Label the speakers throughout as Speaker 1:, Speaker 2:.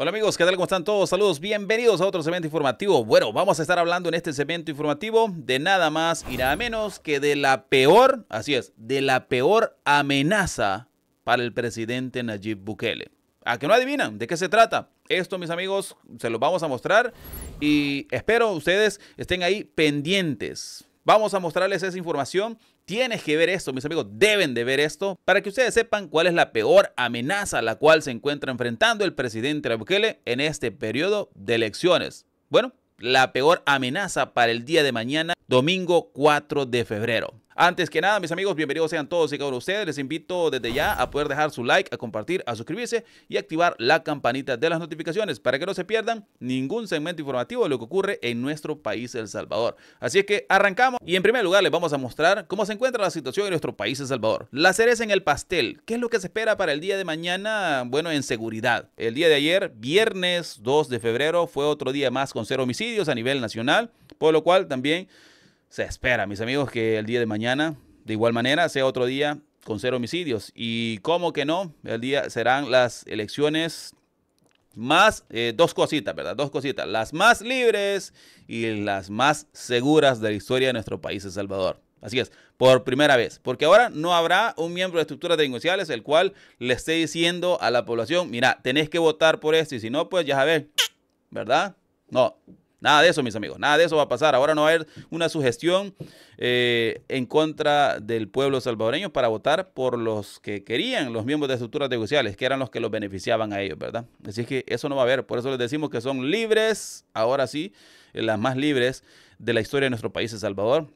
Speaker 1: Hola amigos, ¿qué tal? ¿Cómo están todos? Saludos, bienvenidos a otro segmento informativo. Bueno, vamos a estar hablando en este segmento informativo de nada más y nada menos que de la peor, así es, de la peor amenaza para el presidente Nayib Bukele. A que no adivinan de qué se trata. Esto, mis amigos, se los vamos a mostrar y espero ustedes estén ahí pendientes Vamos a mostrarles esa información. Tienes que ver esto, mis amigos, deben de ver esto para que ustedes sepan cuál es la peor amenaza a la cual se encuentra enfrentando el presidente Bukele en este periodo de elecciones. Bueno, la peor amenaza para el día de mañana, domingo 4 de febrero. Antes que nada, mis amigos, bienvenidos sean todos y cada uno de ustedes. Les invito desde ya a poder dejar su like, a compartir, a suscribirse y activar la campanita de las notificaciones para que no se pierdan ningún segmento informativo de lo que ocurre en nuestro país, El Salvador. Así es que arrancamos y en primer lugar les vamos a mostrar cómo se encuentra la situación en nuestro país, El Salvador. La cereza en el pastel. ¿Qué es lo que se espera para el día de mañana? Bueno, en seguridad. El día de ayer, viernes 2 de febrero, fue otro día más con cero homicidios a nivel nacional, por lo cual también se espera, mis amigos, que el día de mañana, de igual manera, sea otro día con cero homicidios. Y cómo que no, el día serán las elecciones más eh, dos cositas, ¿verdad? Dos cositas, las más libres y las más seguras de la historia de nuestro país, El Salvador. Así es, por primera vez, porque ahora no habrá un miembro de estructuras delincuenciales el cual le esté diciendo a la población, mira, tenés que votar por esto y si no, pues ya sabes, ¿verdad? No, Nada de eso, mis amigos, nada de eso va a pasar. Ahora no va a haber una sugestión eh, en contra del pueblo salvadoreño para votar por los que querían los miembros de estructuras negociales, que eran los que los beneficiaban a ellos, ¿verdad? Así que eso no va a haber. Por eso les decimos que son libres, ahora sí, las más libres de la historia de nuestro país, El Salvador,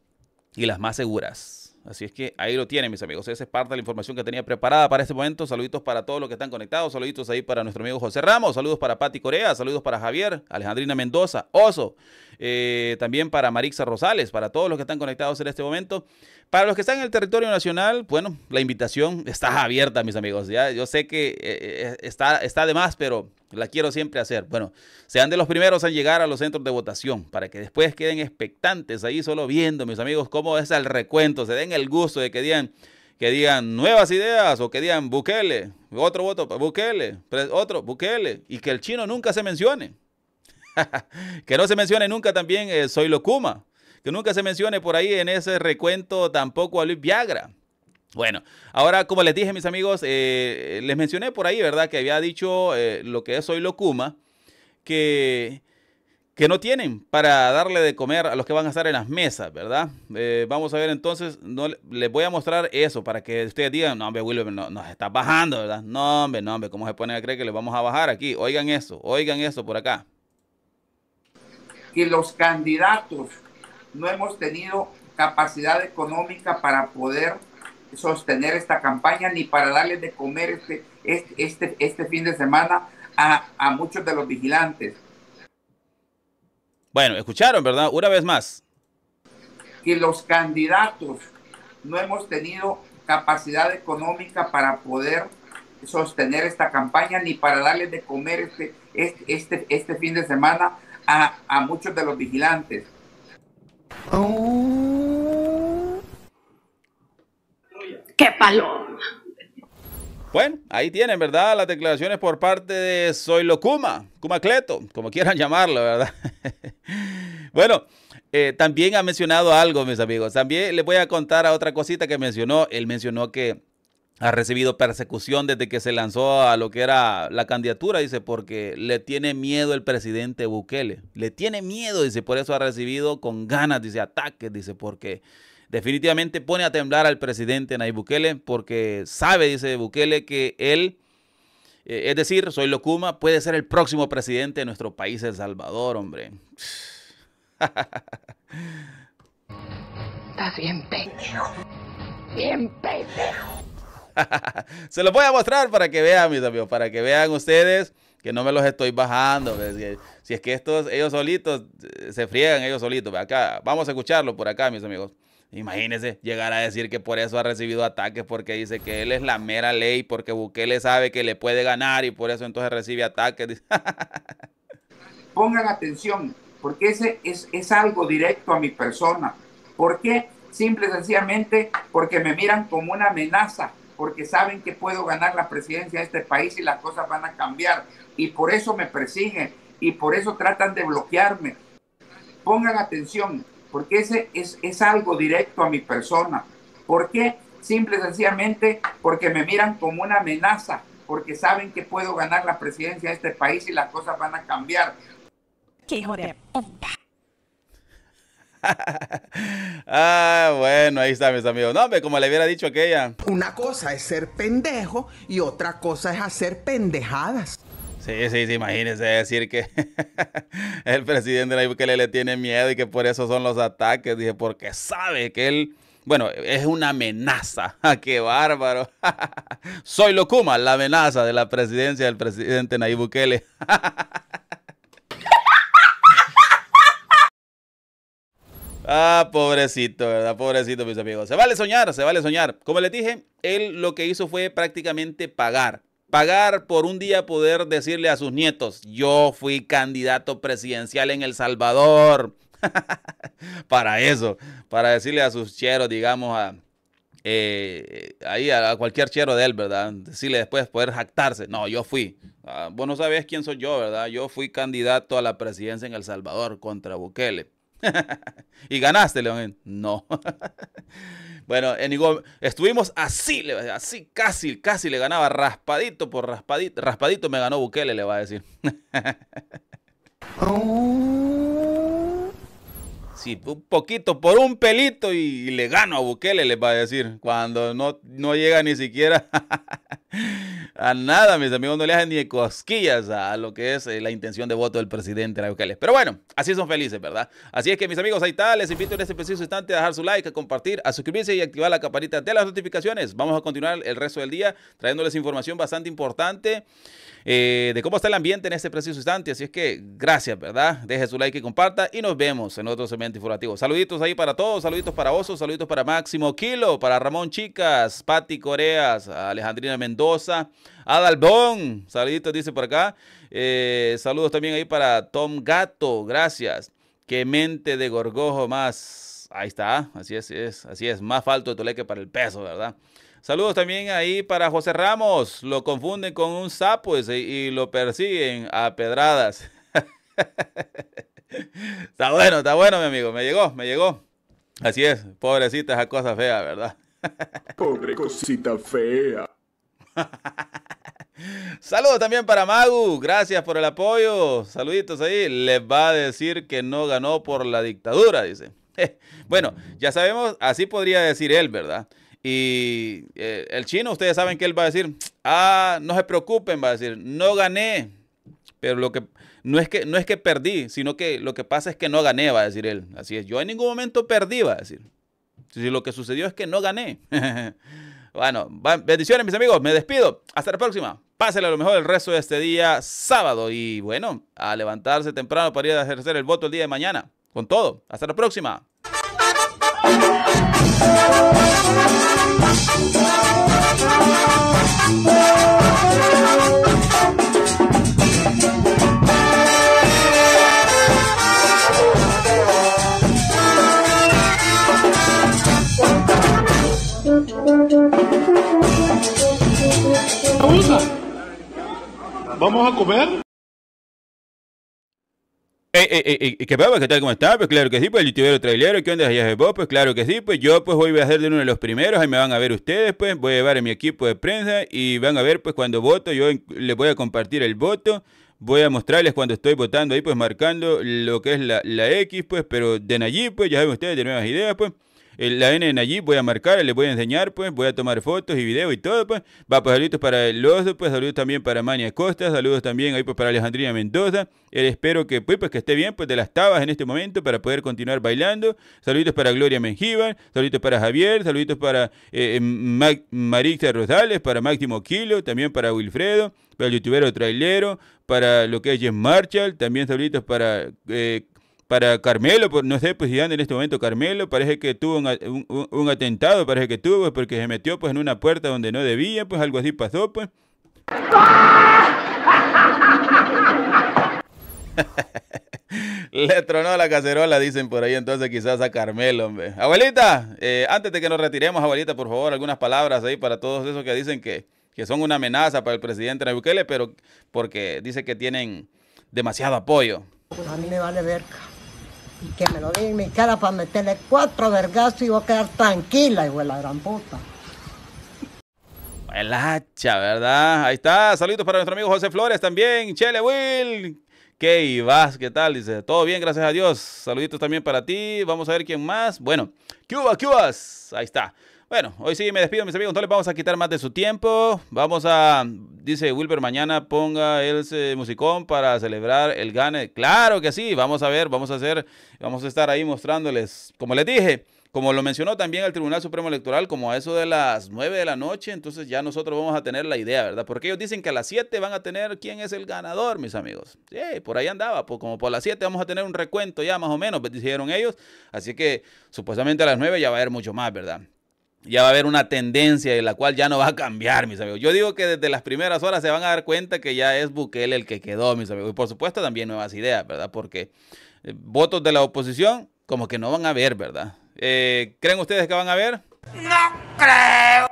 Speaker 1: y las más seguras. Así es que ahí lo tienen, mis amigos. Esa es parte de la información que tenía preparada para este momento. Saluditos para todos los que están conectados. Saluditos ahí para nuestro amigo José Ramos. Saludos para Pati Corea. Saludos para Javier, Alejandrina Mendoza, Oso. Eh, también para Marixa Rosales. Para todos los que están conectados en este momento. Para los que están en el territorio nacional, bueno, la invitación está abierta, mis amigos. Ya, yo sé que eh, eh, está, está de más, pero la quiero siempre hacer. Bueno, sean de los primeros en llegar a los centros de votación para que después queden expectantes ahí solo viendo, mis amigos, cómo es el recuento. Se den el gusto de que digan, que digan nuevas ideas o que digan Bukele, otro voto, Bukele, otro Bukele y que el chino nunca se mencione. que no se mencione nunca también eh, Soy Locuma. Que nunca se mencione por ahí en ese recuento tampoco a Luis Viagra bueno, ahora como les dije mis amigos, eh, les mencioné por ahí, ¿verdad? Que había dicho eh, lo que es hoy Locuma, que, que no tienen para darle de comer a los que van a estar en las mesas, ¿verdad? Eh, vamos a ver entonces, no, les voy a mostrar eso para que ustedes digan, no hombre nos está bajando, ¿verdad? No hombre, no hombre, ¿cómo se pone a creer que le vamos a bajar aquí? Oigan eso, oigan eso por acá.
Speaker 2: Y los candidatos no hemos tenido capacidad económica para poder sostener esta campaña ni para darles de comer este, este, este, este fin de semana a, a muchos de los vigilantes.
Speaker 1: Bueno, escucharon, ¿verdad? Una vez más.
Speaker 2: Que los candidatos no hemos tenido capacidad económica para poder sostener esta campaña ni para darles de comer este, este, este, este fin de semana a, a muchos de los vigilantes.
Speaker 1: Bueno, ahí tienen, ¿verdad? Las declaraciones por parte de Zoilo Kuma, cleto como quieran llamarlo, ¿verdad? bueno, eh, también ha mencionado algo, mis amigos. También les voy a contar a otra cosita que mencionó. Él mencionó que ha recibido persecución desde que se lanzó a lo que era la candidatura, dice, porque le tiene miedo el presidente Bukele. Le tiene miedo, dice, por eso ha recibido con ganas, dice, ataques, dice, porque definitivamente pone a temblar al presidente Nayib Bukele, porque sabe, dice Bukele, que él, eh, es decir, soy Locuma, puede ser el próximo presidente de nuestro país, El Salvador, hombre.
Speaker 2: Estás bien pendejo. Bien pendejo.
Speaker 1: Se los voy a mostrar para que vean, mis amigos, para que vean ustedes que no me los estoy bajando. Si es que estos, ellos solitos, eh, se friegan ellos solitos. Acá, vamos a escucharlo por acá, mis amigos. Imagínense llegar a decir que por eso ha recibido ataques, porque dice que él es la mera ley, porque Bukele sabe que le puede ganar y por eso entonces recibe ataques.
Speaker 2: Pongan atención, porque ese es, es algo directo a mi persona. ¿Por qué? Simple y sencillamente porque me miran como una amenaza porque saben que puedo ganar la presidencia de este país y las cosas van a cambiar. Y por eso me persiguen y por eso tratan de bloquearme. Pongan atención, porque ese es, algo directo a mi persona. ¿Por qué? Simple y sencillamente porque me miran como una amenaza, porque saben que puedo ganar la presidencia de este país y las cosas van a cambiar. ¡Qué hijo
Speaker 1: ah, bueno, ahí está, mis amigos. No, como le hubiera dicho aquella.
Speaker 2: Una cosa es ser pendejo y otra cosa es hacer pendejadas.
Speaker 1: Sí, sí, sí, imagínense decir que el presidente Nayib Bukele le tiene miedo y que por eso son los ataques. Dije, porque sabe que él, bueno, es una amenaza. Ah, ¡Qué bárbaro! Soy Locuma, la amenaza de la presidencia del presidente Nayib Bukele. Ah, pobrecito, ¿verdad? Pobrecito, mis amigos. Se vale soñar, se vale soñar. Como les dije, él lo que hizo fue prácticamente pagar. Pagar por un día poder decirle a sus nietos, yo fui candidato presidencial en El Salvador. para eso, para decirle a sus cheros, digamos, a, eh, ahí a, cualquier chero de él, ¿verdad? Decirle después poder jactarse. No, yo fui. Ah, vos no sabés quién soy yo, ¿verdad? Yo fui candidato a la presidencia en El Salvador contra Bukele. y ganaste, León. No. bueno, estuvimos así, así casi, casi le ganaba raspadito por raspadito. Raspadito me ganó Bukele, le va a decir. sí, un poquito, por un pelito y, le gano a Bukele, le va a decir. Cuando no, no llega ni siquiera a nada, mis amigos, no le hacen ni cosquillas a lo que es eh, la intención de voto del presidente Raúl Pero bueno, así son felices, ¿verdad? Así es que, mis amigos, ahí está. Les invito en este preciso instante a dejar su like, a compartir, a suscribirse y activar la campanita de las notificaciones. Vamos a continuar el resto del día trayéndoles información bastante importante eh, de cómo está el ambiente en este preciso instante. Así es que, gracias, ¿verdad? Deje su like y comparta y nos vemos en otro segmento informativo. Saluditos ahí para todos, saluditos para Oso, saluditos para Máximo Kilo, para Ramón Chicas, Patti Coreas, Alejandrina Mendoza. Adalbón, saluditos, dice por acá. Eh, saludos también ahí para Tom Gato, gracias. Qué mente de gorgojo más. Ahí está, así es, así es. Más falto de toleque para el peso, ¿verdad? Saludos también ahí para José Ramos. Lo confunden con un sapo y lo persiguen a pedradas. está bueno, está bueno, mi amigo. Me llegó, me llegó. Así es, pobrecita esa cosa fea, ¿verdad?
Speaker 3: Pobre cosita
Speaker 2: fea.
Speaker 1: Saludos también para Magu, gracias por el apoyo. Saluditos ahí. Les va a decir que no ganó por la dictadura, dice. bueno, ya sabemos, así podría decir él, ¿verdad? Y eh, el chino, ustedes saben que él va a decir, ah, no se preocupen, va a decir, no gané. Pero lo que no es que no es que perdí, sino que lo que pasa es que no gané, va a decir él. Así es, yo en ningún momento perdí, va a decir. Si lo que sucedió es que no gané. Bueno, bendiciones mis amigos, me despido. Hasta la próxima. Pásenle a lo mejor el resto de este día sábado y bueno, a levantarse temprano para ir a ejercer el voto el día de mañana. Con todo, hasta la próxima.
Speaker 3: ¿Vamos a comer? Eh, eh, eh, eh ¿Qué pasa? ¿Qué tal? ¿Cómo está? Pues claro que sí, pues el youtuber trailero, ¿qué onda? de vos? Pues claro que sí, pues yo pues voy a ser de uno de los primeros, ahí me van a ver ustedes, pues voy a llevar a mi equipo de prensa y van a ver pues cuando voto, yo les voy a compartir el voto, voy a mostrarles cuando estoy votando ahí pues marcando lo que es la, la X, pues, pero den allí pues ya saben ustedes de nuevas ideas, pues la N en allí, voy a marcar, les voy a enseñar, pues, voy a tomar fotos y videos y todo, pues. Va, pues saludos para el oso, pues, saludos también para Mania Costa, saludos también ahí, pues, para Alejandrina Mendoza. espero que, pues, pues, que esté bien, pues, de las tabas en este momento para poder continuar bailando. Saludos para Gloria Mengíbar, saludos para Javier, saluditos para eh, eh Rosales, para Máximo Kilo, también para Wilfredo, para el youtubero trailero, para lo que es Jim Marshall, también saluditos para eh, para Carmelo, no sé, pues ya en este momento Carmelo parece que tuvo un, atentado, parece que tuvo, pues, porque se metió pues en una puerta donde no debía, pues algo así pasó, pues.
Speaker 1: Le tronó la cacerola, dicen por ahí entonces quizás a Carmelo, hombre. Abuelita, eh, antes de que nos retiremos, abuelita, por favor, algunas palabras ahí para todos esos que dicen que, son una amenaza para el presidente Bukele, pero porque dice que tienen demasiado apoyo.
Speaker 3: Pues a mí me vale verga y que me lo diga en mi cara para meterle cuatro vergazos y voy a quedar tranquila, hijo a la gran puta.
Speaker 1: El pues hacha, ¿verdad? Ahí está. Saludos para nuestro amigo José Flores también. Chele Will. ¿Qué ibas? ¿qué tal? Dice, todo bien, gracias a Dios. Saluditos también para ti. Vamos a ver quién más. Bueno, Cuba, Cubas. Ahí está. Bueno, hoy sí me despido, mis amigos. no les vamos a quitar más de su tiempo. Vamos a, dice Wilber, mañana ponga el eh, musicón para celebrar el gane. Claro que sí, vamos a ver, vamos a hacer, vamos a estar ahí mostrándoles, como les dije. Como lo mencionó también el Tribunal Supremo Electoral, como a eso de las nueve de la noche, entonces ya nosotros vamos a tener la idea, ¿verdad? Porque ellos dicen que a las siete van a tener quién es el ganador, mis amigos. Sí, por ahí andaba, pues como por las siete vamos a tener un recuento ya más o menos, dijeron ellos. Así que supuestamente a las nueve ya va a haber mucho más, ¿verdad? ya va a haber una tendencia en la cual ya no va a cambiar, mis amigos. Yo digo que desde las primeras horas se van a dar cuenta que ya es Bukele el que quedó, mis amigos. Y por supuesto también nuevas ideas, ¿verdad? Porque eh, votos de la oposición como que no van a haber, ¿verdad? Eh, ¿Creen ustedes que van a haber?
Speaker 2: No creo.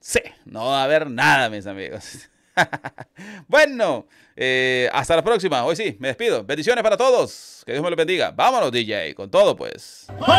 Speaker 2: Sí,
Speaker 1: no va a haber nada, mis amigos. bueno, eh, hasta la próxima. Hoy sí, me despido. Bendiciones para todos. Que Dios me los bendiga. Vámonos, DJ, con todo pues.